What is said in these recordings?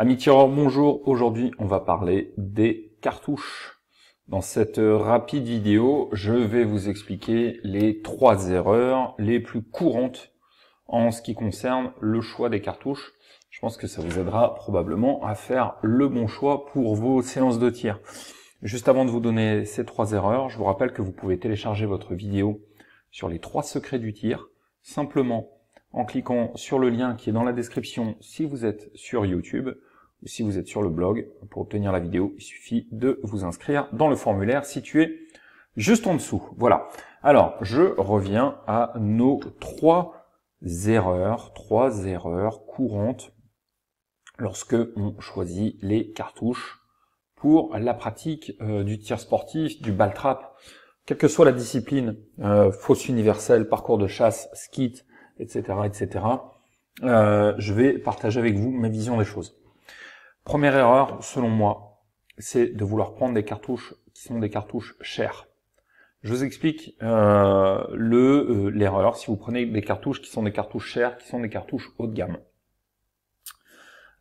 Amis tireurs, bonjour. Aujourd'hui, on va parler des cartouches. Dans cette euh, rapide vidéo, je vais vous expliquer les trois erreurs les plus courantes en ce qui concerne le choix des cartouches. Je pense que ça vous aidera probablement à faire le bon choix pour vos séances de tir. Juste avant de vous donner ces trois erreurs, je vous rappelle que vous pouvez télécharger votre vidéo sur les trois secrets du tir simplement en cliquant sur le lien qui est dans la description si vous êtes sur YouTube si vous êtes sur le blog, pour obtenir la vidéo, il suffit de vous inscrire dans le formulaire situé juste en dessous. Voilà. Alors, je reviens à nos trois erreurs, trois erreurs courantes lorsque on choisit les cartouches pour la pratique euh, du tir sportif, du ball trap, quelle que soit la discipline, euh, fausse universelle, parcours de chasse, skit, etc., etc. Euh, je vais partager avec vous ma vision des choses. Première erreur, selon moi, c'est de vouloir prendre des cartouches qui sont des cartouches chères. Je vous explique euh, le euh, l'erreur si vous prenez des cartouches qui sont des cartouches chères, qui sont des cartouches haut de gamme.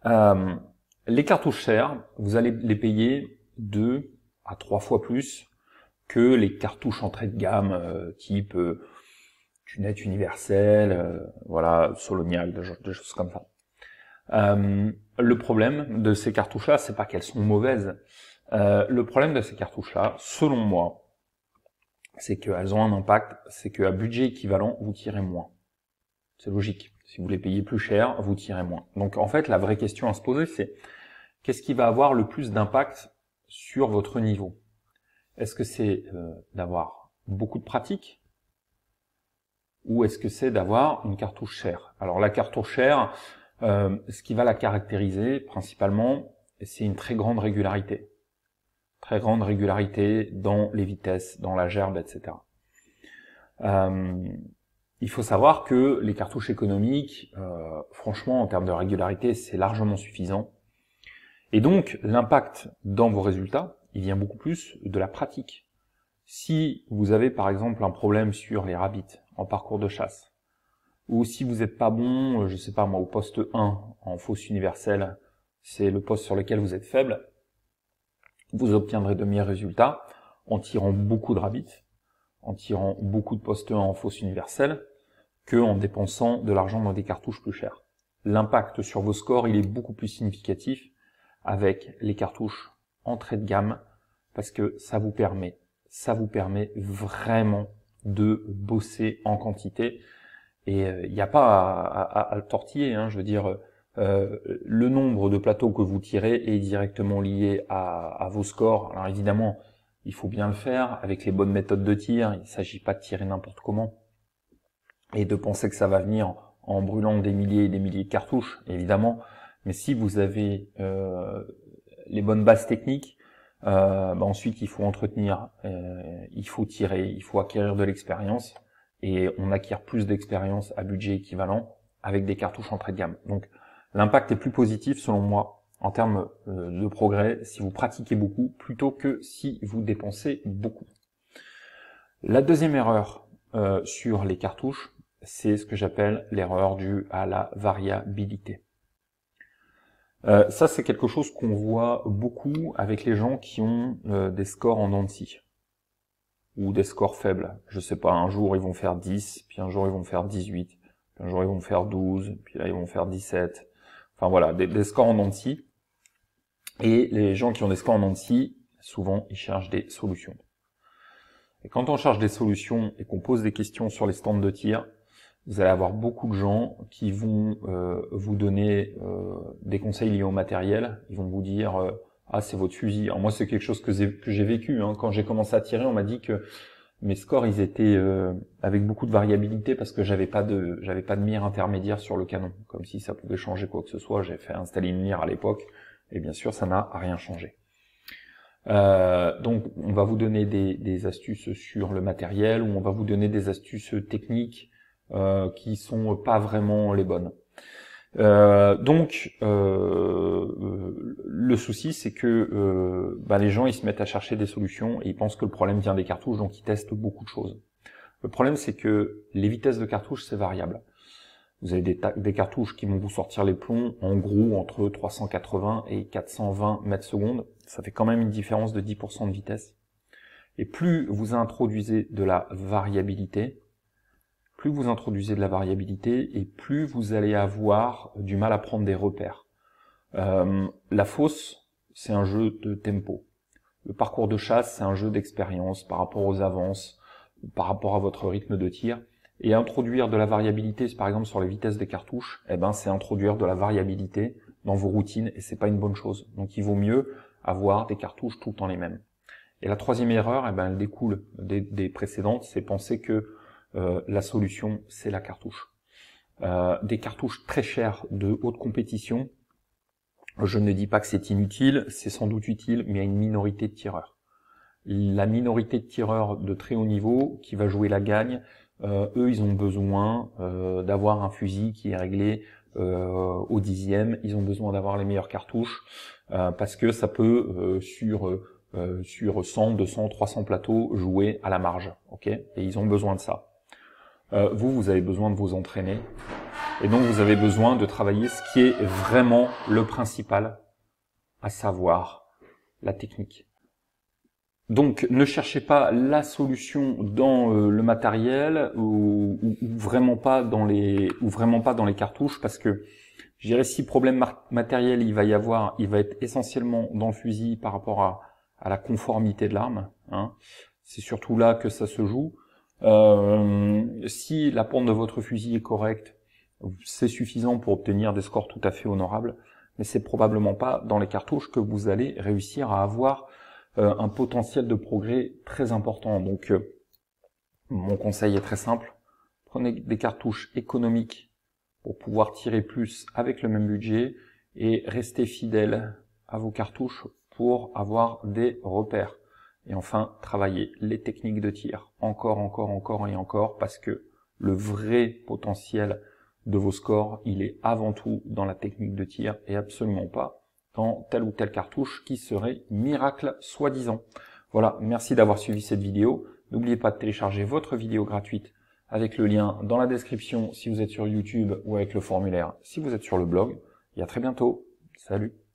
Euh, les cartouches chères, vous allez les payer deux à trois fois plus que les cartouches entrée de gamme type Tunet universelle, voilà, Solonial, des choses comme ça. Euh, le problème de ces cartouches-là, c'est pas qu'elles sont mauvaises. Euh, le problème de ces cartouches-là, selon moi, c'est qu'elles ont un impact, c'est qu'à budget équivalent, vous tirez moins. C'est logique. Si vous les payez plus cher, vous tirez moins. Donc en fait, la vraie question à se poser, c'est qu'est-ce qui va avoir le plus d'impact sur votre niveau Est-ce que c'est euh, d'avoir beaucoup de pratiques ou est-ce que c'est d'avoir une cartouche chère Alors la cartouche chère, euh, ce qui va la caractériser principalement, c'est une très grande régularité. Très grande régularité dans les vitesses, dans la gerbe, etc. Euh, il faut savoir que les cartouches économiques, euh, franchement, en termes de régularité, c'est largement suffisant. Et donc, l'impact dans vos résultats, il vient beaucoup plus de la pratique. Si vous avez par exemple un problème sur les rabbits en parcours de chasse, ou si vous n'êtes pas bon, euh, je sais pas moi, au poste 1 en fausse universelle, c'est le poste sur lequel vous êtes faible, vous obtiendrez de meilleurs résultats en tirant beaucoup de rabbits, en tirant beaucoup de poste 1 en fausse universelle, que en dépensant de l'argent dans des cartouches plus chères. L'impact sur vos scores, il est beaucoup plus significatif avec les cartouches entrée de gamme parce que ça vous permet, ça vous permet vraiment de bosser en quantité et euh, il n'y a pas à, le tortiller, hein, je veux dire, euh, le nombre de plateaux que vous tirez est directement lié à, vos scores. Alors évidemment, il faut bien le faire avec les bonnes méthodes de tir. Il ne s'agit pas de tirer n'importe comment et de penser que ça va venir en brûlant des milliers et des milliers de cartouches, évidemment. Mais si vous avez euh, les bonnes bases techniques, bah, ensuite il faut entretenir, il faut tirer, il faut acquérir de l'expérience et on acquiert plus d'expérience à budget équivalent avec des cartouches entrée de gamme. Donc l'impact est plus positif selon moi en termes euh, de progrès si vous pratiquez beaucoup plutôt que si vous dépensez beaucoup. La deuxième erreur euh, sur les cartouches, c'est ce que j'appelle l'erreur due à la variabilité. Euh, ça, c'est quelque chose qu'on voit beaucoup avec les gens qui ont des scores en dents de scie ou des scores faibles. Je sais pas, un jour ils vont faire 10, puis un jour ils vont faire 18, puis un jour ils vont faire 12, puis là ils vont faire 17. Enfin voilà, des, scores en anti. Et les gens qui ont des scores en anti, souvent ils cherchent des solutions. Et quand on cherche des solutions et qu'on pose des questions sur les stands de tir, vous allez avoir beaucoup de gens qui vont euh, vous donner euh, des conseils liés au matériel. Ils vont vous dire euh, ah c'est votre fusil. Alors moi c'est quelque chose que j'ai vécu. Hein. Quand j'ai commencé à tirer, on m'a dit que mes scores ils étaient euh, avec beaucoup de variabilité parce que j'avais pas de j'avais pas de mire intermédiaire sur le canon. Comme si ça pouvait changer quoi que ce soit. J'ai fait installer une mire à l'époque et bien sûr ça n'a rien changé. Euh, donc on va vous donner des, astuces sur le matériel ou on va vous donner des astuces techniques euh, qui sont pas vraiment les bonnes. Euh, donc, euh, le souci, c'est que euh, bah, les gens, ils se mettent à chercher des solutions et ils pensent que le problème vient des cartouches, donc ils testent beaucoup de choses. Le problème, c'est que les vitesses de cartouches, c'est variable. Vous avez des, des, cartouches qui vont vous sortir les plombs en gros entre 380 et 420 mètres secondes. Ça fait quand même une différence de 10% de vitesse. Et plus vous introduisez de la variabilité, plus vous introduisez de la variabilité et plus vous allez avoir du mal à prendre des repères. Euh, la fosse, c'est un jeu de tempo. Le parcours de chasse, c'est un jeu d'expérience par rapport aux avances, par rapport à votre rythme de tir. Et introduire de la variabilité, par exemple sur les vitesses des cartouches, eh ben, c'est introduire de la variabilité dans vos routines et c'est pas une bonne chose. Donc il vaut mieux avoir des cartouches tout le temps les mêmes. Et la troisième erreur, eh ben, elle découle des, des précédentes, c'est penser que euh, la solution, c'est la cartouche. Euh, des cartouches très chères de haute compétition, je ne dis pas que c'est inutile, c'est sans doute utile, mais à une minorité de tireurs. La minorité de tireurs de très haut niveau qui va jouer la gagne, euh, eux, ils ont besoin d'avoir un fusil qui est réglé au dixième, ils ont besoin d'avoir les meilleures cartouches, parce que ça peut, sur... sur 100, 200, 300 plateaux jouer à la marge. et ils ont besoin de ça. Euh, vous, vous avez besoin de vous entraîner. Et donc, vous avez besoin de travailler ce qui est vraiment le principal, à savoir la technique. Donc, ne cherchez pas la solution dans euh, le matériel ou, vraiment pas dans les ou vraiment pas dans les cartouches, parce que je dirais si problème matériel il va y avoir, il va être essentiellement dans le fusil par rapport à, à la conformité de l'arme. Hein. C'est surtout là que ça se joue. Euh, si la ponte de votre fusil est correcte, c'est suffisant pour obtenir des scores tout à fait honorables, mais c'est probablement pas dans les cartouches que vous allez réussir à avoir euh, un potentiel de progrès très important. Donc euh, mon conseil est très simple, prenez des cartouches économiques pour pouvoir tirer plus avec le même budget et restez fidèle à vos cartouches pour avoir des repères. Et enfin, travailler les techniques de tir encore, encore, encore et encore parce que le vrai potentiel de vos scores, il est avant tout dans la technique de tir et absolument pas dans telle ou telle cartouche qui serait miracle soi-disant. Voilà, merci d'avoir suivi cette vidéo. N'oubliez pas de télécharger votre vidéo gratuite avec le lien dans la description si vous êtes sur YouTube ou avec le formulaire si vous êtes sur le blog. Et à très bientôt. Salut